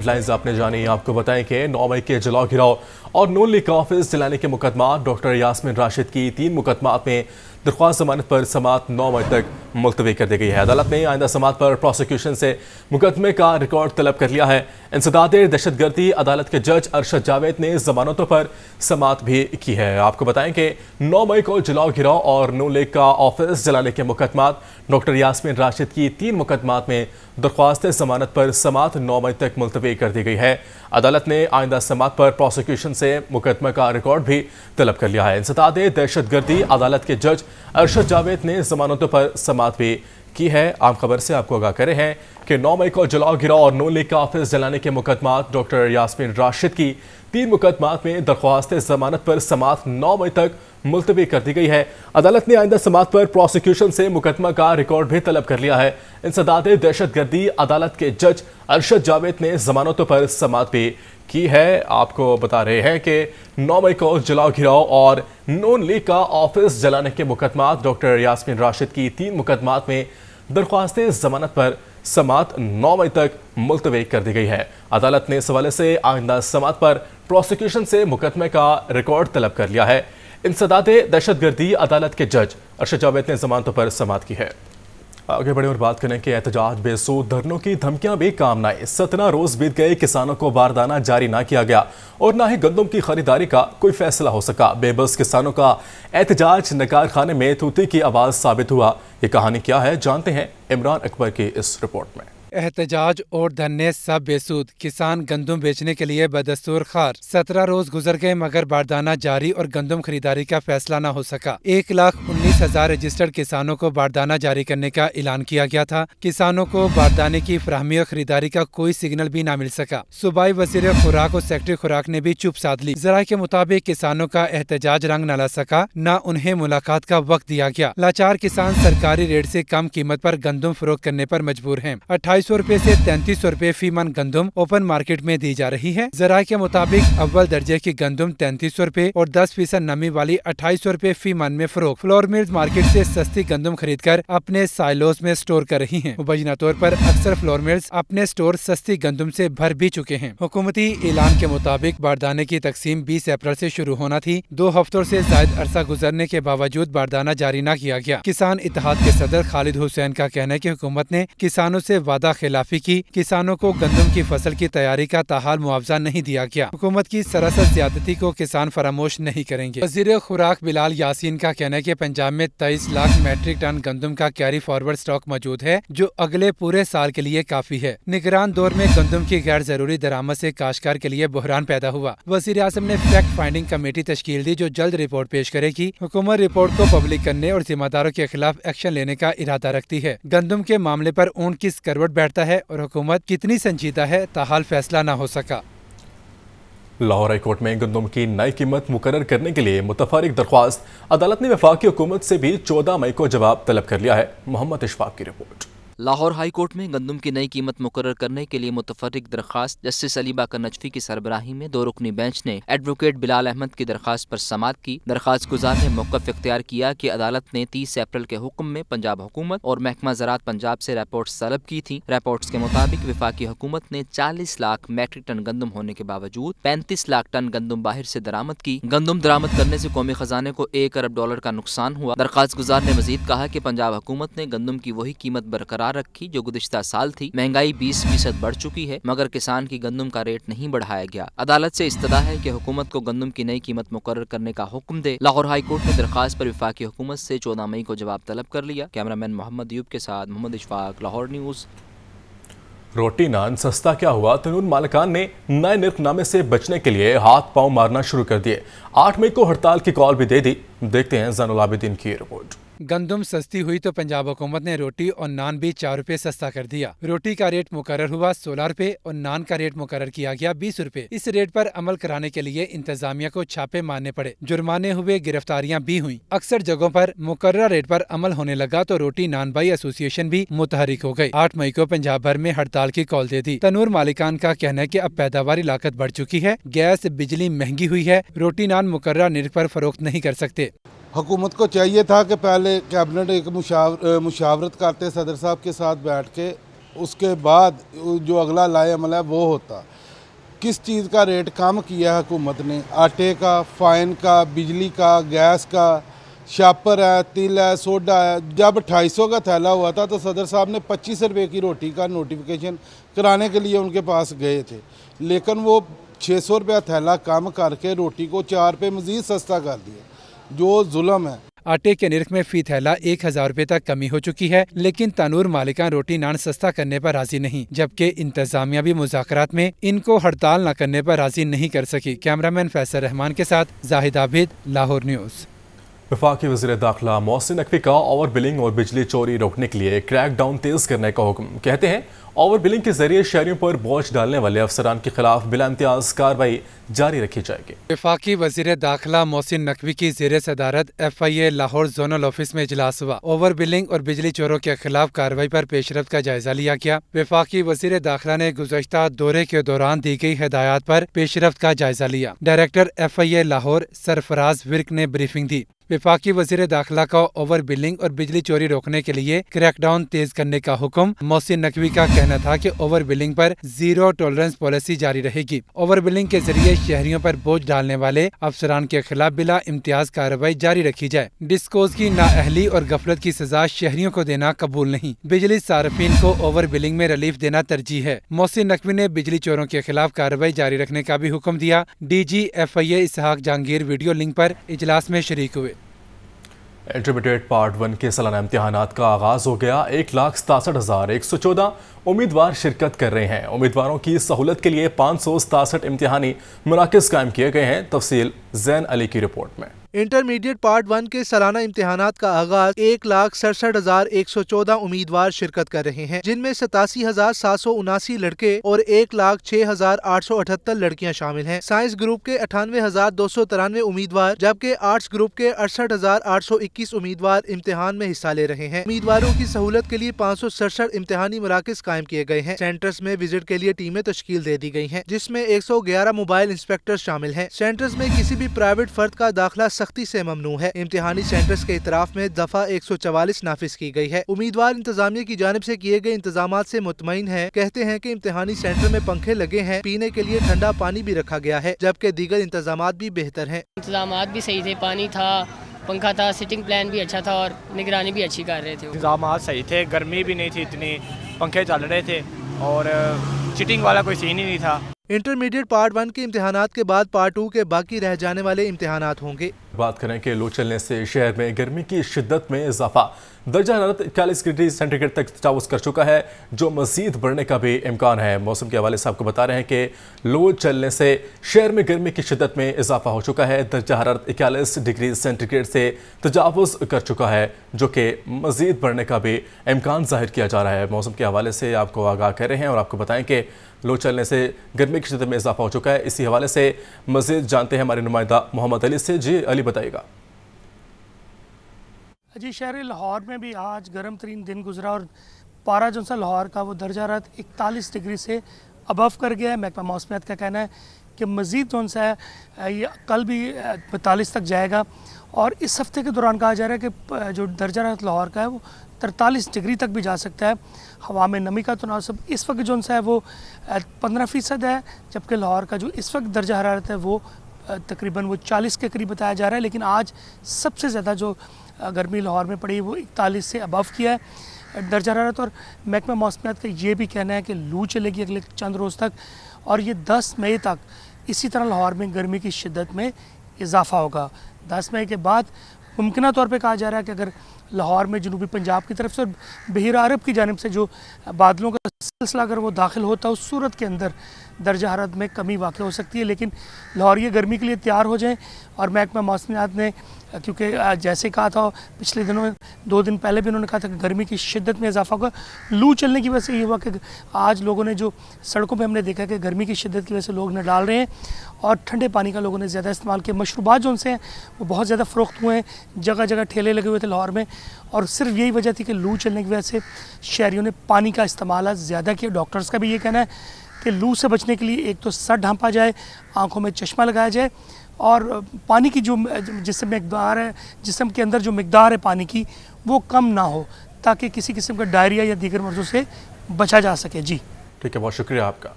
headlines आपने जानी आपको बताएं कि नौ मई के जलाओ गिराव और नून लीग का ऑफिस जलाने के मुकदमा डॉक्टर यासमिन राशिद की तीन मुकदमा में दरख्वास्त जमानत पर समात नौ मई तक मुलतवी कर दी गई है अदालत ने आइंदा समात पर प्रोसिक्यूशन से मुकदमे का रिकॉर्ड तलब कर लिया है इंसदाद दहशत गर्दी अदालत के जज अरशद जावेद ने जमानतों पर समात भी की है आपको बताएं कि 9 मई को जलाओ गिराओ और नो लेक का ऑफिस जलाने के मुकदमा डॉक्टर यासमिन राशिद की तीन मुकदमात में दरख्वास्त जमानत पर समात नौ मई तक मुलतवी कर दी गई है अदालत ने आइंदा समात पर प्रोसिक्यूशन से मुकदमे का रिकॉर्ड भी तलब कर लिया है इंसदाद दहशत गर्दी अदालत के जज अरशद जावेद ने जमानतों पर समात बात भी की है आम खबर से आपको आगाह करें हैं कि 9 मई को जलाओ गिराओ और नोन लीग का ऑफिस जलाने के मुकदमा डॉक्टर यासमिन राशिद की तीन मुकदमा में दरख्वास्त जमानत पर समात नौ मई तक मुलतवी कर दी गई है अदालत ने आइंदा समात पर प्रोसिक्यूशन से मुकदमा का रिकॉर्ड भी तलब कर लिया है इंसदाद दहशतगर्दी अदालत के जज अरशद जावेद ने जमानतों पर समात भी की है आपको बता रहे हैं कि नौ मई को जलाओ घिराओ और नून लीग का ऑफिस जलाने के मुकदमा डॉक्टर यासमिन राशिद की तीन मुकदमा में दरख्वास्त जमानत पर समात 9 मई तक मुलतवी कर दी गई है अदालत ने इस हवाले से आइंदा समात पर प्रोसिक्यूशन से मुकदमे का रिकॉर्ड तलब कर लिया है इंसदात दहशतगर्दी अदालत के जज अर्शद जावेद ने जमानतों पर समात की है आगे बढ़े और बात करें कि एहतजाज बेसू धरनों की धमकियां भी काम न आई सतना रोज बीत गए किसानों को बारदाना जारी ना किया गया और ना ही गंदम की खरीदारी का कोई फैसला हो सका बेबस किसानों का एहतजाज नकार खाने में थूती की आवाज़ साबित हुआ ये कहानी क्या है जानते हैं इमरान अकबर की इस रिपोर्ट में एहतजाज और धरने सब बेसूद किसान गंदम बेचने के लिए बदस्तूर खार सत्रह रोज गुजर गए मगर बारदाना जारी और गंदम खरीदारी का फैसला न हो सका एक लाख उन्नीस हजार रजिस्टर्ड किसानों को बारदाना जारी करने का ऐलान किया गया था किसानों को बारदाने की फ्राहमी और खरीदारी का कोई सिग्नल भी न मिल सका सूबाई वजीर खुराक और सेक्रेटरी खुराक ने भी चुप साध ली जरा के मुताबिक किसानों का एहतजाज रंग न ला सका न उन्हें मुलाकात का वक्त दिया गया लाचार किसान सरकारी रेट ऐसी कम कीमत आरोप गंदम फरोख करने आरोप मजबूर है अट्ठाईस बाईस सौ रूपए ऐसी तैंतीस सौ रूपए फी मन गंदम ओपन मार्केट में दी जा रही है जरा के मुताबिक अव्वल दर्जे की गंदम तैंतीस सौ रूपए और दस फीसद नमी वाली अट्ठाईस सौ रूपए फी मन में फरोख फ्लोर मिल्स मार्केट ऐसी सस्ती गंदम खरीद कर अपने साइलोज में स्टोर कर रही है मुबैना तौर पर अक्सर फ्लोर मिल्स अपने स्टोर सस्ती गंदम ऐसी भर भी चुके हैं हुकूमती ऐलान के मुताबिक बारदाने की तकसीम बीस अप्रैल ऐसी शुरू होना थी दो हफ्तों ऐसी जायद अरसा गुजरने के बावजूद बारदाना जारी न किया गया किसान इतिहाद के सदर खालिद हुसैन का कहना है की हुकूमत ने किसानों ऐसी वादा वादा खिलाफी की किसानों को गंदम की फसल की तैयारी का ताहाल मुआवजा नहीं दिया गया हुकूमत की सरासर ज्यादती को किसान फरामोश नहीं करेंगे वजीर खुराक बिलाल यासीन का कहना है की पंजाब में तेईस लाख मेट्रिक टन गंदम का कैरी फॉरवर्ड स्टॉक मौजूद है जो अगले पूरे साल के लिए काफी है निगरान दौर में गंदम की गैर जरूरी दरामद ऐसी काशकार के लिए बहरान पैदा हुआ वजीर आजम ने फैक्ट फाइंडिंग कमेटी तश्कील दी जो जल्द रिपोर्ट पेश करेगी हुकूमत रिपोर्ट को पब्लिक करने और जिम्मेदारों के खिलाफ एक्शन लेने का इरादा रखती है गंदम के मामले आरोप ऊँट की करवट बैठता है और हुकूमत कितनी संजीदा है ताहाल फैसला ना हो सका लाहौर हाईकोर्ट में गंदम की नई कीमत मुकर करने के लिए मुतफरक दरख्वास्त अदालत ने वफाकी हुकूमत से भी चौदह मई को जवाब तलब कर लिया है मोहम्मद इशफाक की रिपोर्ट लाहौर हाई कोर्ट में गंदम की नई कीमत मुकर करने के लिए मुतफरक दरखास्त जस्टिस अली बाकर नजफी की सरबराही में दो रुकनी बेंच ने एडवोकेट बिलाल अहमद की दरखास्त पर समात की दरखास्त गुजार ने मौकफ इख्तियार किया कि अदालत ने तीस अप्रैल के हुक्म में पंजाब हुकूमत और महकमा ज़रात पंजाब से रिपोर्ट्स तलब की थी रिपोर्ट्स के मुताबिक विफाकी हुकूमत ने चालीस लाख मेट्रिक टन गंदम होने के बावजूद पैंतीस लाख टन गंदम बाहर ऐसी दरामद की गंदम दरामद करने ऐसी कौमी खजाने को एक अरब डॉलर का नुकसान हुआ दरखास्त गुजार ने मजीद कहा की पंजाब हुकूमत ने गंदम की वही कीमत बरकरार बरकरार रखी जो गुजशत साल थी महंगाई बीस फीसद बढ़ चुकी है मगर किसान की गंदम का रेट नहीं बढ़ाया गया अदालत ऐसी इस्तः है की हुकूमत को गंदम की नई कीमत मुकर करने का हुक्म दे लाहौर हाईकोर्ट ने दरखास्त पर विफाकी हुकूमत ऐसी चौदह मई को जवाब तलब कर लिया कैमरा मैन मोहम्मद यूब के साथ मोहम्मद इशफाक लाहौर न्यूज़ रोटी नान सस्ता क्या हुआ तनून मालकान ने नए निर्कनामे से बचने के लिए हाथ पांव मारना शुरू कर दिए आठ मई को हड़ताल की कॉल भी दे दी देखते हैं जनुल की रिपोर्ट गंदम सस्ती हुई तो पंजाब हुकूमत ने रोटी और नान भी चार रुपए सस्ता कर दिया रोटी का रेट मुकर हुआ सोलह रुपए और नान का रेट मुकर किया गया बीस रुपए इस रेट पर अमल कराने के लिए इंतजामिया को छापे मारने पड़े जुर्माने हुए गिरफ्तारियां भी हुई अक्सर जगहों पर मुकर रेट पर अमल होने लगा तो रोटी नान बाई एसोसिएशन भी मुतहरिक हो गयी आठ मई को पंजाब भर में हड़ताल की कॉल दे दी तनूर मालिकान का कहना है की अब पैदावार लागत बढ़ चुकी है गैस बिजली महंगी हुई है रोटी नान मुकर्रा आरोप फरोख्त नहीं कर सकते हुकूमत को चाहिए था कि पहले कैबिनेट एक मुशावर मुशावरत करते सदर साहब के साथ बैठ के उसके बाद जो अगला लाए अमल है वो होता किस चीज़ का रेट कम किया है हुकूमत ने आटे का फ़ाइन का बिजली का गैस का शापर है तिल है सोडा है जब ढाई सौ का थैला हुआ था तो सदर साहब ने पच्चीस रुपये की रोटी का नोटिफिकेशन कराने के लिए उनके पास गए थे लेकिन वो छः सौ रुपया थैला कम करके रोटी को चार रुपये मज़ीद सस्ता कर दिया जो जुलम है आटे के निर्क में फी थैला एक हजार रूपए तक कमी हो चुकी है लेकिन तनूर मालिका रोटी नान सस्ता करने पर राजी नहीं जबकि इंतजामिया भी मुजात में इनको हड़ताल न करने पर राजी नहीं कर सकी कैमरामैन फैसल रहमान के साथ जाहिद आबिद लाहौर न्यूज़ विफाक वजीर दाखिला मोहसिन नकवी का ओवर बिलिंग और बिजली चोरी रोकने के लिए क्रैक डाउन तेज करने का हुक्म कहते हैं ओवर बिलिंग के जरिए शहरियों पर बोझ डालने वाले अफसरान के खिलाफ बिला इम्तियाज कार्रवाई जारी रखी जाएगी विफाकी वजीर दाखिला मोहसिन नकवी की जेर सदारत F I A Lahore zonal office में इजलास हुआ ओवर बिलिंग और बिजली चोरों के खिलाफ कार्रवाई आरोप पेशरफ का जायजा लिया गया विफाकी वजीर दाखिला ने गुजशत दौरे के दौरान दी गई हदायत आरोप पेशरफ का जायजा लिया director F I A Lahore Sarfraz Virk ने ब्रीफिंग दी विपाकी वजीर दाखिला का ओवर बिलिंग और बिजली चोरी रोकने के लिए क्रैकडाउन तेज करने का हुक्म मोहसिन नकवी का कहना था की ओवर बिलिंग आरोप जीरो टॉलरेंस पॉलिसी जारी रहेगी ओवर बिलिंग के जरिए शहरियों आरोप बोझ डालने वाले अफसरान के खिलाफ बिला इम्तियाज कार्रवाई जारी रखी जाए डिस्कोज की नाअहली और गफलत की सजा शहरियों को देना कबूल नहीं बिजली सार्फिन को ओवर बिलिंग में रिलीफ देना तरजीह है मोहसिन नकवी ने बिजली चोरों के खिलाफ कार्रवाई जारी रखने का भी हुक्म दिया D G F I A Ishaq Jahangir video link आरोप इजलास में शरीक हुए इंटरमीडिएट पार्ट वन के सालाना इम्तहान का आगाज़ हो गया एक लाख सतासठ हज़ार एक सौ चौदह उम्मीदवार शिरकत कर रहे हैं उम्मीदवारों की सहूलत के लिए पाँच सौ सतासठ इम्तिहानी मराकज कायम किए गए हैं तफसील जैन अली की रिपोर्ट में इंटरमीडिएट पार्ट वन के सालाना इम्तहान का आगाज एक लाख सड़सठ हजार एक सौ चौदह उम्मीदवार शिरकत कर रहे हैं जिनमें सतासी हजार सात सौ उनासी लड़के और एक लाख छह हजार आठ सौ अठहत्तर लड़कियाँ शामिल हैं साइंस ग्रुप के अठानवे हजार दो सौ तिरानवे उम्मीदवार जबकि आर्ट्स ग्रुप के अड़सठ हजार आठ सौ इक्कीस उम्मीदवार इम्तहान में हिस्सा ले रहे हैं उम्मीदवारों की सहूलत के लिए पाँच सौ सड़सठ इम्तहानी मराकज कायम किए गए हैं सेंटर्स में विजिट के लिए टीमें तश्कील दे दी गई हैं जिसमें 111 मोबाइल इंस्पेक्टर शामिल हैं सेंटर्स में किसी भी प्राइवेट फर्द का दाखिला सख्ती से ममनू है इम्तिहानी सेंटर्स के इतराफ में दफा एक सौ चवालीस नाफिज की गई है उम्मीदवार इंतजामिया की जानब ऐसी किए गए इंतजाम ऐसी मुतमिन है कहते हैं की इम्तिहानी सेंटर में पंखे लगे हैं पीने के लिए ठंडा पानी भी रखा गया है जबकि दीगर इंतजाम भी बेहतर है इंतजाम भी सही थे पानी था पंखा था सिटिंग प्लान भी अच्छा था और निगरानी भी अच्छी कर रहे थे इंतजाम सही थे गर्मी भी नहीं थी इतनी पंखे चल रहे थे और चिटिंग वाला कोई सीन ही नहीं था इंटरमीडिएट पार्ट वन के इम्तहान के बाद पार्ट टू के बाकी रह जाने वाले इम्तहान होंगे बात करें कि लो चलने से शहर में गर्मी की शिद्दत में इजाफा दर्जा हरारत इकतालीस डिग्री सेंटीग्रेड तक तजावज़ कर चुका है जो मजीद बढ़ने का भी इम्कान है मौसम के हवाले से आपको बता रहे हैं कि लो चलने से शहर में गर्मी की शिद्दत में इजाफा हो चुका है दर्जा हरारत इकतालीस डिग्री सेंटीग्रेड से तजावज़ कर चुका है जो कि मजीद बढ़ने का भी इम्कान जाहिर किया जा रहा है मौसम के हवाले से आपको आगाह कर रहे हैं और आपको बताएँ कि लो चलने से गर्मी की शिदत में इजाफा हो चुका है इसी हवाले से मजीद जानते हैं हमारे नुमाइंदा मोहम्मद अली से जी अली बताइएगा जी शहर लाहौर में भी आज गर्म तरीन दिन गुजरा और पारा जो सा लाहौर का वो दर्जा रत तो इकतालीस डिग्री से अबव कर गया है महकमा मौसमियात का कहना है कि मज़ीद जो सा है ये कल भी पैंतालीस तक जाएगा और इस हफ्ते के दौरान कहा जा रहा है कि जो दर्जा रत लाहौर का है वो तरतालीस डिग्री तक भी जा सकता है हवा में नमी का तनासब तो इस वक्त जो सा है वो पंद्रह फ़ीसद है जबकि लाहौर का जो इस वक्त दर्जा हरारत है वो तकरीबन वो चालीस के करीब बताया जा रहा है लेकिन आज सबसे ज़्यादा जो गर्मी लाहौर में पड़ी वो इकतालीस से अबव किया है दर्जा हरारत और महकमा मौसमियात का ये भी कहना है कि लू चलेगी अगले चंद रोज़ तक और ये दस मई तक इसी तरह लाहौर में गर्मी की शिद्दत में इजाफा होगा दस मई के बाद मुमकिन तौर पर कहा जा रहा है कि अगर लाहौर में जनूबी पंजाब की तरफ से और बहर अरब की जानब से जो बादलों का सिलसिला अगर वो दाखिल होता उस सूरत के अंदर दर्ज हरत में कमी वाक़ हो सकती है लेकिन लाहौर ये गर्मी के लिए तैयार हो जाएँ और महकमा मौसमियात ने क्योंकि जैसे कहा था पिछले दिनों में दो दिन पहले भी उन्होंने कहा था कि गर्मी की शिद्दत में इजाफा हुआ लू चलने की वजह से ये हुआ कि आज लोगों ने जो सड़कों पर हमने देखा कि गर्मी की शिद्दत की वजह से लोग न डाल रहे हैं और ठंडे पानी का लोगों ने ज़्यादा इस्तेमाल किया मशरूबात जो उनसे हैं वो बहुत ज़्यादा फ़रोख्त हुए हैं जगह जगह ठेले लगे हुए थे लाहौर में और सिर्फ यही वजह थी कि लू चलने की वजह से शहरीों ने पानी का इस्तेमाल ज़्यादा किया डॉक्टर्स का भी ये कहना है कि लू से बचने के लिए एक तो सर ढांपा जाए आँखों में चश्मा लगाया जाए और पानी की जो जिसम मकदार है जिसम के अंदर जो मकदार है पानी की वो कम ना हो ताकि किसी किस्म का डायरिया या दीगर मर्जों से बचा जा सके जी ठीक है बहुत शुक्रिया आपका